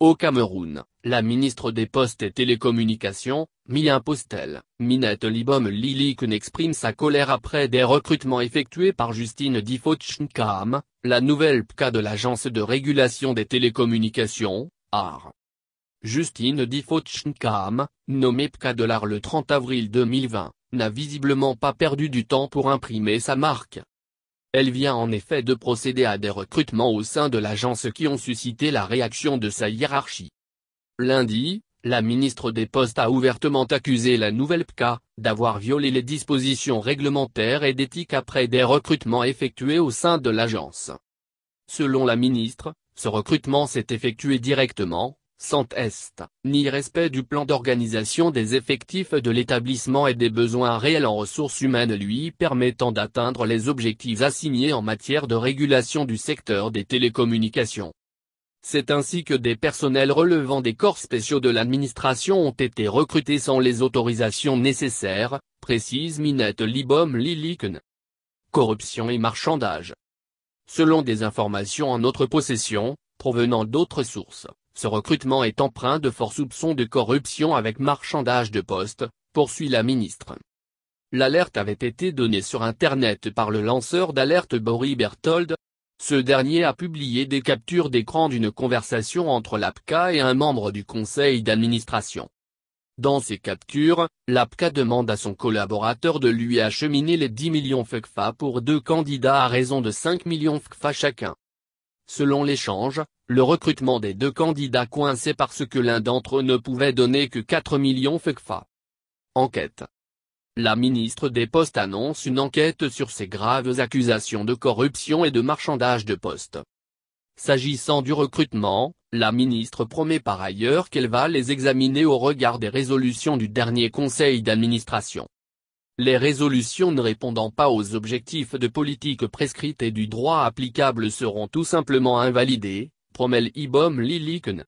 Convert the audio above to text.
Au Cameroun, la ministre des Postes et Télécommunications, Mia Postel, Minette Libom Lilikun exprime sa colère après des recrutements effectués par Justine Difotchnkam, la nouvelle PK de l'Agence de régulation des télécommunications, AR. Justine Difotchinkam, nommée PCA de l'AR le 30 avril 2020, n'a visiblement pas perdu du temps pour imprimer sa marque. Elle vient en effet de procéder à des recrutements au sein de l'agence qui ont suscité la réaction de sa hiérarchie. Lundi, la ministre des Postes a ouvertement accusé la nouvelle PCA d'avoir violé les dispositions réglementaires et d'éthique après des recrutements effectués au sein de l'agence. Selon la ministre, ce recrutement s'est effectué directement, sans test, ni respect du plan d'organisation des effectifs de l'établissement et des besoins réels en ressources humaines lui permettant d'atteindre les objectifs assignés en matière de régulation du secteur des télécommunications. C'est ainsi que des personnels relevant des corps spéciaux de l'administration ont été recrutés sans les autorisations nécessaires, précise Minette Libom Liliken. Corruption et marchandage. Selon des informations en notre possession, provenant d'autres sources, ce recrutement est empreint de forts soupçons de corruption avec marchandage de postes, poursuit la ministre. L'alerte avait été donnée sur Internet par le lanceur d'alerte Boris Berthold. Ce dernier a publié des captures d'écran d'une conversation entre l'APCA et un membre du conseil d'administration. Dans ces captures, l'APCA demande à son collaborateur de lui acheminer les 10 millions FECFA pour deux candidats à raison de 5 millions FFA chacun. Selon l'échange, le recrutement des deux candidats coincé parce que l'un d'entre eux ne pouvait donner que 4 millions FECFA. Enquête. La ministre des Postes annonce une enquête sur ces graves accusations de corruption et de marchandage de postes. S'agissant du recrutement, la ministre promet par ailleurs qu'elle va les examiner au regard des résolutions du dernier conseil d'administration les résolutions ne répondant pas aux objectifs de politique prescrite et du droit applicable seront tout simplement invalidées, promet Ibom Liliken.